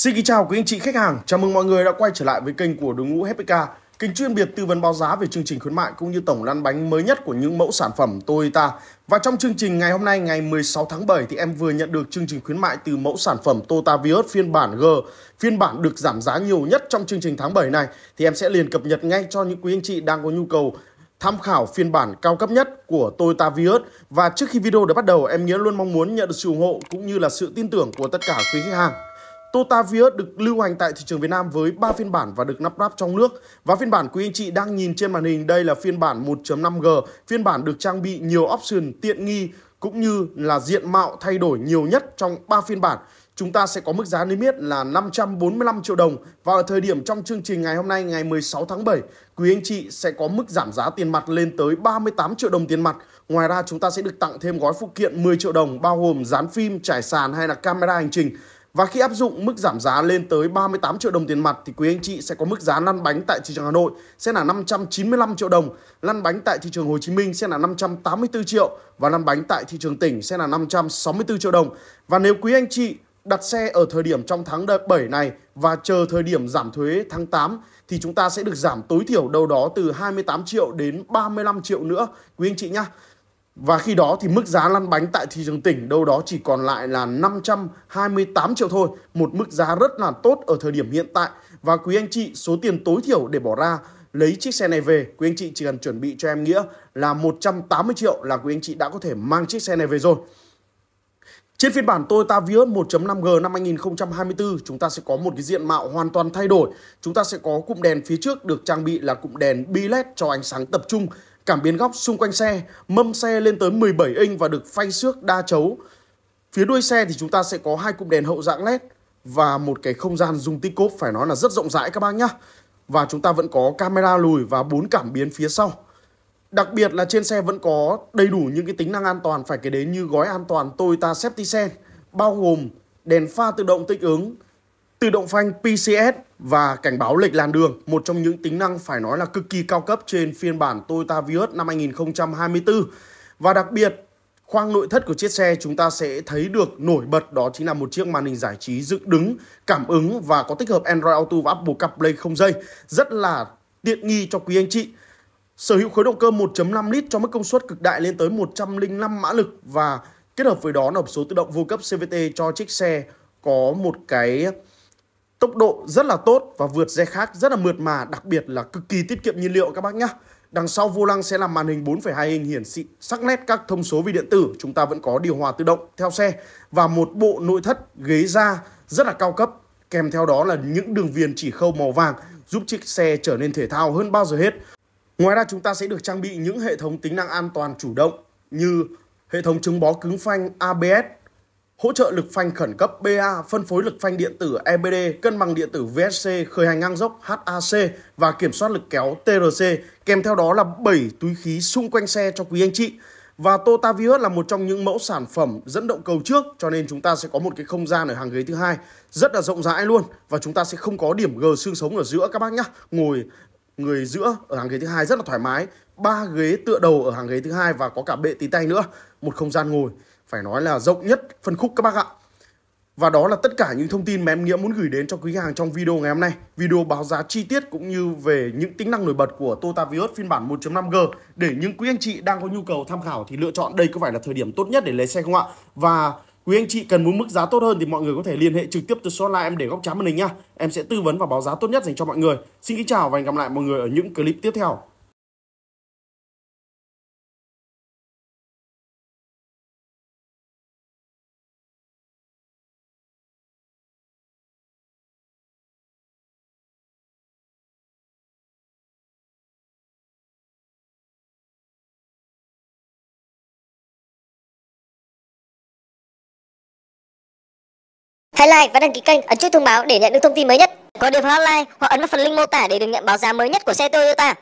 Xin kính chào quý anh chị khách hàng, chào mừng mọi người đã quay trở lại với kênh của đội ngũ HPK, kênh chuyên biệt tư vấn báo giá về chương trình khuyến mại cũng như tổng lăn bánh mới nhất của những mẫu sản phẩm Toyota. Và trong chương trình ngày hôm nay ngày 16 tháng 7 thì em vừa nhận được chương trình khuyến mại từ mẫu sản phẩm Toyota Vios phiên bản G, phiên bản được giảm giá nhiều nhất trong chương trình tháng 7 này thì em sẽ liền cập nhật ngay cho những quý anh chị đang có nhu cầu tham khảo phiên bản cao cấp nhất của Toyota Vios và trước khi video được bắt đầu em nghĩa luôn mong muốn nhận được sự ủng hộ cũng như là sự tin tưởng của tất cả quý khách hàng Tota Vios được lưu hành tại thị trường Việt Nam với 3 phiên bản và được lắp ráp trong nước. Và phiên bản quý anh chị đang nhìn trên màn hình đây là phiên bản 1.5G, phiên bản được trang bị nhiều option tiện nghi cũng như là diện mạo thay đổi nhiều nhất trong 3 phiên bản. Chúng ta sẽ có mức giá niêm yết là 545 triệu đồng và ở thời điểm trong chương trình ngày hôm nay ngày 16 tháng 7, quý anh chị sẽ có mức giảm giá tiền mặt lên tới 38 triệu đồng tiền mặt. Ngoài ra chúng ta sẽ được tặng thêm gói phụ kiện 10 triệu đồng bao gồm dán phim, trải sàn hay là camera hành trình. Và khi áp dụng mức giảm giá lên tới 38 triệu đồng tiền mặt thì quý anh chị sẽ có mức giá lăn bánh tại thị trường Hà Nội sẽ là 595 triệu đồng, lăn bánh tại thị trường Hồ Chí Minh sẽ là 584 triệu và lăn bánh tại thị trường tỉnh sẽ là 564 triệu đồng. Và nếu quý anh chị đặt xe ở thời điểm trong tháng 7 này và chờ thời điểm giảm thuế tháng 8 thì chúng ta sẽ được giảm tối thiểu đâu đó từ 28 triệu đến 35 triệu nữa quý anh chị nhé. Và khi đó thì mức giá lăn bánh tại thị trường tỉnh đâu đó chỉ còn lại là 528 triệu thôi, một mức giá rất là tốt ở thời điểm hiện tại. Và quý anh chị, số tiền tối thiểu để bỏ ra lấy chiếc xe này về, quý anh chị chỉ cần chuẩn bị cho em nghĩa là 180 triệu là quý anh chị đã có thể mang chiếc xe này về rồi. Trên phiên bản Toyota Vios 1.5G năm 2024, chúng ta sẽ có một cái diện mạo hoàn toàn thay đổi. Chúng ta sẽ có cụm đèn phía trước được trang bị là cụm đèn bi LED cho ánh sáng tập trung Cảm biến góc xung quanh xe, mâm xe lên tới 17 inch và được phay xước đa chấu. Phía đuôi xe thì chúng ta sẽ có hai cụm đèn hậu dạng LED và một cái không gian dung tích cốp phải nói là rất rộng rãi các bác nhá. Và chúng ta vẫn có camera lùi và bốn cảm biến phía sau. Đặc biệt là trên xe vẫn có đầy đủ những cái tính năng an toàn phải kể đến như gói an toàn Toyota Safety Sense bao gồm đèn pha tự động tích ứng, Tự động phanh PCS và cảnh báo lệch làn đường, một trong những tính năng phải nói là cực kỳ cao cấp trên phiên bản Toyota Vios năm 2024. Và đặc biệt, khoang nội thất của chiếc xe chúng ta sẽ thấy được nổi bật đó chính là một chiếc màn hình giải trí dựng đứng, cảm ứng và có tích hợp Android Auto và Apple CarPlay không dây. Rất là tiện nghi cho quý anh chị. Sở hữu khối động cơ 1.5 lít cho mức công suất cực đại lên tới 105 mã lực và kết hợp với đó là hộp số tự động vô cấp CVT cho chiếc xe có một cái Tốc độ rất là tốt và vượt xe khác rất là mượt mà, đặc biệt là cực kỳ tiết kiệm nhiên liệu các bác nhá. Đằng sau vô lăng sẽ là màn hình 4,2 inch hiển thị sắc nét các thông số vi điện tử, chúng ta vẫn có điều hòa tự động theo xe và một bộ nội thất ghế da rất là cao cấp. Kèm theo đó là những đường viền chỉ khâu màu vàng giúp chiếc xe trở nên thể thao hơn bao giờ hết. Ngoài ra chúng ta sẽ được trang bị những hệ thống tính năng an toàn chủ động như hệ thống chống bó cứng phanh ABS, hỗ trợ lực phanh khẩn cấp BA, phân phối lực phanh điện tử EBD, cân bằng điện tử VSC, khởi hành ngang dốc HAC và kiểm soát lực kéo TRC, kèm theo đó là 7 túi khí xung quanh xe cho quý anh chị. Và Toyota Vios là một trong những mẫu sản phẩm dẫn động cầu trước cho nên chúng ta sẽ có một cái không gian ở hàng ghế thứ hai rất là rộng rãi luôn và chúng ta sẽ không có điểm G xương sống ở giữa các bác nhá. Ngồi người giữa ở hàng ghế thứ hai rất là thoải mái, ba ghế tựa đầu ở hàng ghế thứ hai và có cả bệ tí tay nữa, một không gian ngồi phải nói là rộng nhất phân khúc các bác ạ. Và đó là tất cả những thông tin mà em Nghĩa muốn gửi đến cho quý hàng trong video ngày hôm nay. Video báo giá chi tiết cũng như về những tính năng nổi bật của Toyota Vios phiên bản 1.5G để những quý anh chị đang có nhu cầu tham khảo thì lựa chọn đây có phải là thời điểm tốt nhất để lấy xe không ạ? Và quý anh chị cần muốn mức giá tốt hơn thì mọi người có thể liên hệ trực tiếp từ số hotline em để góc trái màn hình nha. Em sẽ tư vấn và báo giá tốt nhất dành cho mọi người. Xin kính chào và hẹn gặp lại mọi người ở những clip tiếp theo. Hãy like và đăng ký kênh, ấn chuông thông báo để nhận được thông tin mới nhất. Có điều hotline hoặc ấn vào phần link mô tả để được nhận báo giá mới nhất của xe Toyota.